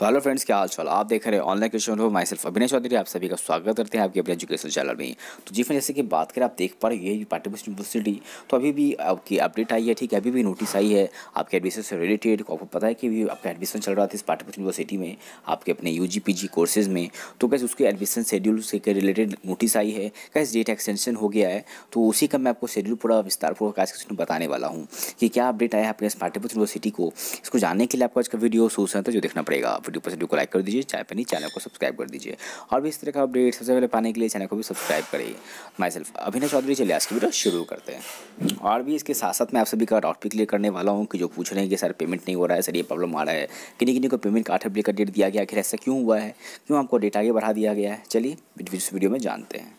तो hello friends क्या हाल चाल आप देख रहे हैं ऑनलाइन क्वेश्चन हो माई सेल्फ अभिनय चौधरी आप सभी का स्वागत करते हैं आपके अपने एजुकेशन चैनल में तो जी फ्रेंड जैसे कि बात करें आप देख पा रहे ये पाठ्यपुस्तक यूनिवर्सिटी तो अभी भी आपकी अपडेट आई है ठीक है अभी भी नोटिस आई है आपके एडमिशन से रिलेटेड आपको पता है कि अभी आपका एडमिशन चल रहा था इस पाठ्यपुस्तक यूनिवर्सिटी में आपके अपने यू जी कोर्सेज में तो कैसे उसके एडमिशन शेड्यूल से रिलेटेड नोटिस आई है कैसे डेट एक्सटेंशन हो गया है तो उसी का मैं आपको शेड्यूल पूरा विस्तार पूर्वक आज क्वेश्चन बताने वाला हूँ कि क्या अपडेट आया है आपके इस पाठ्यपुस्तक यूनिवर्सिटी को इसको जानने के लिए आपको आज का वीडियो सोच रहे था जो देखना पड़ेगा वीडियो पसंद को लाइक कर दीजिए चाय पनी चैनल को सब्सक्राइब कर दीजिए और भी इस तरह का अपडेट सबसे पहले पाने के लिए चैनल को भी सब्सक्राइब करिए माई सेल्फ अभिनय चौधरी चलिए आज की वीडियो शुरू करते हैं और भी इसके साथ साथ मैं आप सभी का डाउट भी क्लियर करने वाला हूँ कि जो पूछ रहे हैं कि सर पेमेंट नहीं हो रहा है सर ये प्रॉब्लम आ रहा है किन्नी किन्हीं को पेमेंट का आठ अपडेट का डेट दिया गया आखिर ऐसा क्यों हुआ है क्यों आपको डेट आगे बढ़ा दिया गया है चलिए इस वीडियो में जानते हैं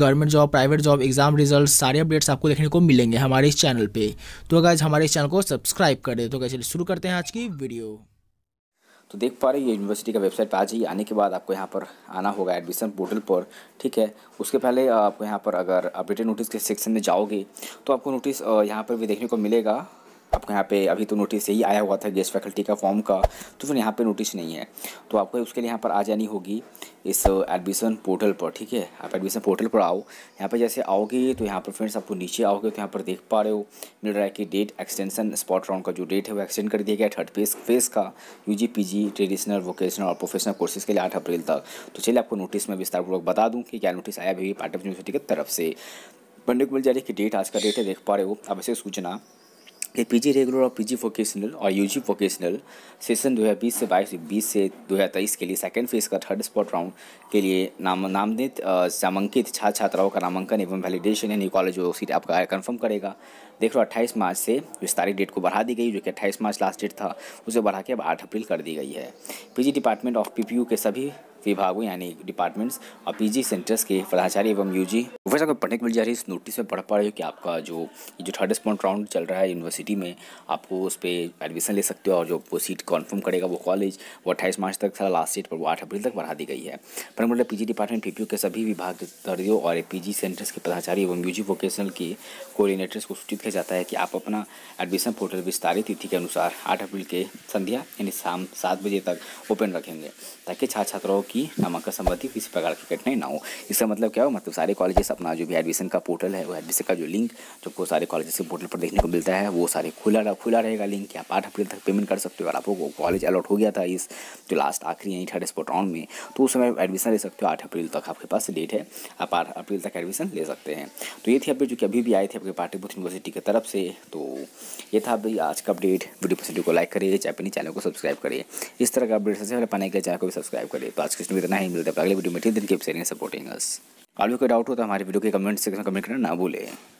government job private job exam result सारे अपडेट्स आपको देखने को मिलेंगे हमारे इस चैनल पर तो आज हमारे इस चैनल को सब्सक्राइब कर दे तो कैसे शुरू करते हैं आज की वीडियो तो देख पा रहे ये यूनिवर्सिटी का वेबसाइट पर आज ही आने के बाद आपको यहाँ पर आना होगा एडमिशन पोर्टल पर ठीक है उसके पहले आपको यहाँ पर अगर अपडेटेड नोटिस के सेक्शन में जाओगे तो आपको नोटिस यहाँ पर भी देखने को मिलेगा आपको यहाँ पे अभी तो नोटिस यही आया हुआ था गेस्ट फैकल्टी का फॉर्म का तो फिर यहाँ पे नोटिस नहीं है तो आपको उसके लिए यहाँ पर आ जानी होगी इस एडमिशन पोर्टल पर ठीक है आप एडमिशन पोर्टल पर आओ यहाँ पर जैसे आओगे तो यहाँ पर फ्रेंड्स आपको नीचे आओगे तो यहाँ पर देख पा रहे हो मिल रहा है कि डेट एक्सटेंशन स्पॉट राउंड का जो डेट है वो एक्सटेंड कर दिया गया थर्ड फेज फेज का U G P G traditional vocational और प्रोफेशनल कोर्सेज के लिए आठ अप्रैल तक तो चलिए आपको नोटिस में विस्तारपूर्वक बता दूँ कि क्या नोटिस आया भी पाटप यूनिवर्सिटी की तरफ से पंडित को मिल जा रही है कि डेट आज का डेट है देख पा रहे हो अब ऐसे सूचना कि पीजी रेगुलर और पीजी वोकेशनल और यूजी वोकेशनल सेशन दो हज़ार बीस से बाईस बीस से दो हज़ार तेईस के लिए सेकेंड फेज का थर्ड स्पॉट राउंड के लिए नाम नामित नामांकित छात्र छात्राओं का नामांकन एवं वैलिडेशन यानी कॉलेज वो सीट आपका कंफर्म करेगा देख लो अट्ठाईस मार्च से विस्तारित डेट को बढ़ा दी गई जो कि अट्ठाईस मार्च लास्ट डेट था उसे बढ़ा के अब आठ अप्रैल कर दी गई है जी डिपार्टमेंट ऑफ यू के सभी विभागों यानी डिपार्टमेंट्स और पीजी सेंटर्स के प्रधानाचार्य एवं यूजी प्रोफेसर को पढ़ने को मिल जा रही है इस नोटिस में पढ़ पा रहे हो कि आपका जो जो थर्ड स्पॉन्ट राउंड चल रहा है यूनिवर्सिटी में आपको उस पर एडमिशन ले सकते हो और जो वो सीट कन्फर्म करेगा वो कॉलेज वो अट्ठाईस मार्च तक सारा लास्ट डेट पर वो आठ अप्रैल तक बढ़ा दी गई है मतलब पी डिपार्टमेंट पी के सभी विभाग दर्जों और पी सेंटर्स के प्रधानाचार्य एवं यू वोकेशनल के कोऑर्डिनेटर्स को सूचित किया जाता है कि आप अपना एडमिशन पोर्टल विस्तारित तिथि के अनुसार आठ अप्रैल के संध्या यानी शाम सात बजे तक ओपन रखेंगे ताकि छात्र छात्राओं कि नामांकन संबंधी किसी प्रकार की कठिनाई ना हो इसका मतलब क्या हो मतलब सारे कॉलेजेस अपना जो भी एडमिशन का पोर्टल है वो एडमिशन का जो लिंक जो सारे कॉलेजेस के पोर्टल पर देखने को मिलता है वो सारे खुला खुला रहेगा लिंक कि आप आठ अप्रैल तक पेमेंट कर सकते हो अगर आपको कॉलेज अलॉट हो गया था इस जो लास्ट आखिरी यानी थर्ड स्पोर्ट राउंड में तो उस समय एडमिशन ले सकते हो आठ अप्रैल तक आपके पास डेट है आप आठ अप्रैल तक एडमिशन ले सकते हैं तो ये थी अपडेट जो कि अभी भी आए थे आपके पाटलिपुत्र यूनिवर्सिटी की तरफ से तो ये था अभी आज का अपडेट वीडियो पसंद को लाइक करिए अपनी चैनल को सब्सक्राइब करिए इस तरह का अपडेट सबसे पहले पाने के लिए चैनल को भी सब्सक्राइब करिए तो आज सिस्टम इतना ही मिलता है अगले वीडियो में ठीक दिन के सपोर्टिंग अस आप कोई डाउट हो तो हमारे वीडियो के कमेंट सेक्शन में कमेंट करना ना भूलें